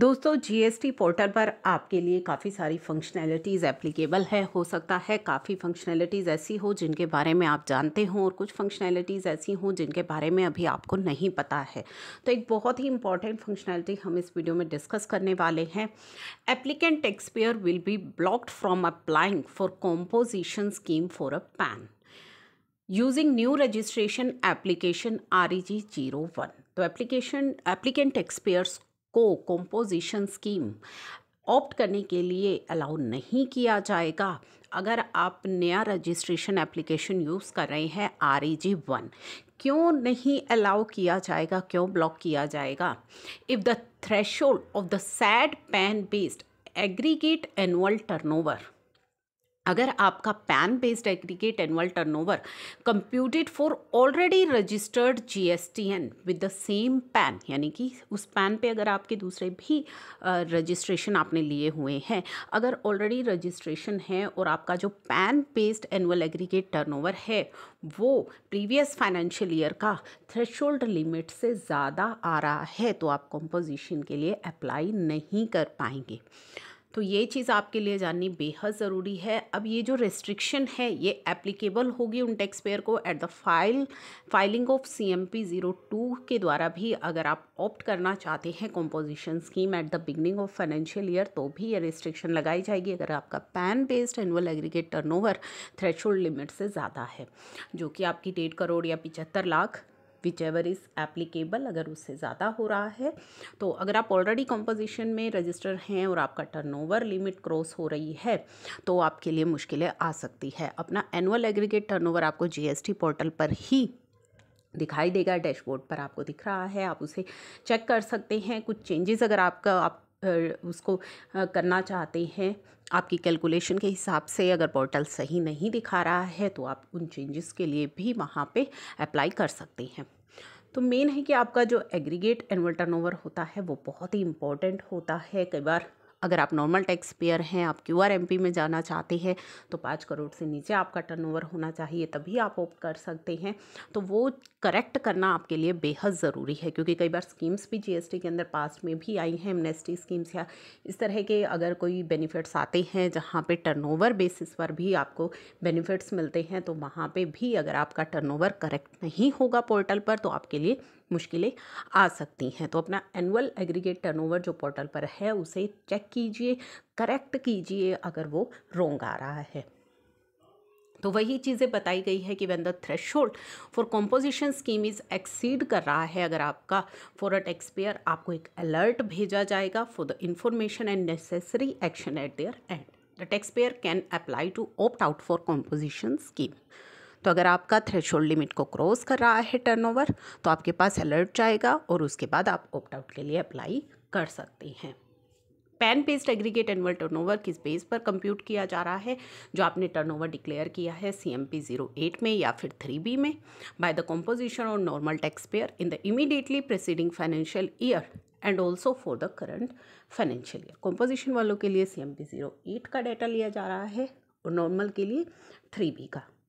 दोस्तों GST portal पर आपके लिए काफ़ी सारी फंक्शनैलिटीज़ एप्लीकेबल है हो सकता है काफ़ी फंक्शनैलिटीज़ ऐसी हो जिनके बारे में आप जानते हों और कुछ फंक्शनैलिटीज़ ऐसी हों जिनके बारे में अभी आपको नहीं पता है तो एक बहुत ही इंपॉर्टेंट फंक्शनैलिटी हम इस वीडियो में डिस्कस करने वाले हैं applicant taxpayer will be blocked from applying for composition scheme for a PAN using new registration application R E G zero one तो एप्लीकेशन एप्लीकेंट एक्सपेयर्स को कंपोजिशन स्कीम ऑप्ट करने के लिए अलाउ नहीं किया जाएगा अगर आप नया रजिस्ट्रेशन एप्लीकेशन यूज़ कर रहे हैं आर ई जी वन क्यों नहीं अलाउ किया जाएगा क्यों ब्लॉक किया जाएगा if the threshold of the said PAN based aggregate annual turnover अगर आपका PAN based aggregate annual turnover computed for already registered GSTN with the same PAN यानी कि उस पैन पे अगर आपके दूसरे भी रजिस्ट्रेशन आपने लिए हुए हैं अगर ऑलरेडी रजिस्ट्रेशन है और आपका जो PAN based annual aggregate turnover है वो प्रीवियस फाइनेंशियल ईयर का थ्रेशोल्ड लिमिट से ज़्यादा आ रहा है तो आप कंपोजिशन के लिए अप्लाई नहीं कर पाएंगे तो ये चीज़ आपके लिए जाननी बेहद ज़रूरी है अब ये जो रेस्ट्रिक्शन है ये एप्लीकेबल होगी उन टैक्स पेयर को at the file filing of C M P zero two के द्वारा भी अगर आप ऑप्ट करना चाहते हैं composition scheme at the beginning of financial year तो भी ये रेस्ट्रिक्शन लगाई जाएगी अगर आपका PAN based annual aggregate turnover threshold limit से ज़्यादा है जो कि आपकी डेढ़ करोड़ या पिचहत्तर lakh whichever is applicable अगर उससे ज़्यादा हो रहा है तो अगर आप ऑलरेडी कंपोजिशन में रजिस्टर हैं और आपका टर्नओवर लिमिट क्रॉस हो रही है तो आपके लिए मुश्किलें आ सकती है अपना एनुअल एग्रीगेट टर्नओवर आपको जीएसटी पोर्टल पर ही दिखाई देगा डैशबोर्ड पर आपको दिख रहा है आप उसे चेक कर सकते हैं कुछ चेंजेस अगर आपका आप उसको करना चाहते हैं आपकी कैलकुलेशन के हिसाब से अगर पोर्टल सही नहीं दिखा रहा है तो आप उन चेंजेस के लिए भी वहाँ पे अप्लाई कर सकते हैं तो मेन है कि आपका जो एग्रीगेट एनुअल टर्नओवर होता है वो बहुत ही इंपॉर्टेंट होता है कई बार अगर आप नॉर्मल टैक्स पेयर हैं आप क्यू आर एम पी में जाना चाहते हैं तो पाँच करोड़ से नीचे आपका टर्नओवर होना चाहिए तभी आप ऑप्ट कर सकते हैं तो वो करेक्ट करना आपके लिए बेहद ज़रूरी है क्योंकि कई बार स्कीम्स भी जीएसटी के अंदर पास्ट में भी आई हैं एमनेस्टी स्कीम्स या इस तरह के अगर कोई बेनिफिट्स आते हैं जहाँ टर्न ओवर बेसिस पर भी आपको बेनिफिट्स मिलते हैं तो वहाँ पर भी अगर आपका ओवर करेक्ट नहीं होगा पोर्टल पर तो आपके लिए मुश्किलें आ सकती हैं तो अपना एनुअल एग्रीगेट टर्नओवर जो पोर्टल पर है उसे चेक कीजिए करेक्ट कीजिए अगर वो रोंग आ रहा है तो वही चीज़ें बताई गई है कि when the threshold for composition scheme is exceed कर रहा है अगर आपका फॉर अ टेक्सपेयर आपको एक अलर्ट भेजा जाएगा for the information and necessary action at their end the taxpayer can apply to opt out for composition scheme तो अगर आपका थ्रेशोल्ड लिमिट को क्रॉस कर रहा है टर्नओवर तो आपके पास अलर्ट जाएगा और उसके बाद आप ऑप्ट आउट के लिए अप्लाई कर सकते हैं PAN based aggregate annual turnover किस बेस पर कंप्यूट किया जा रहा है जो आपने टर्नओवर डिक्लेयर किया है C M P zero eight में या फिर थ्री बी में बाय द कॉम्पोजिशन और normal tax payer in the immediately preceding financial year and also for the current financial year composition वालों के लिए C M P zero eight का data लिया जा रहा है और नॉर्मल के लिए थ्री बी का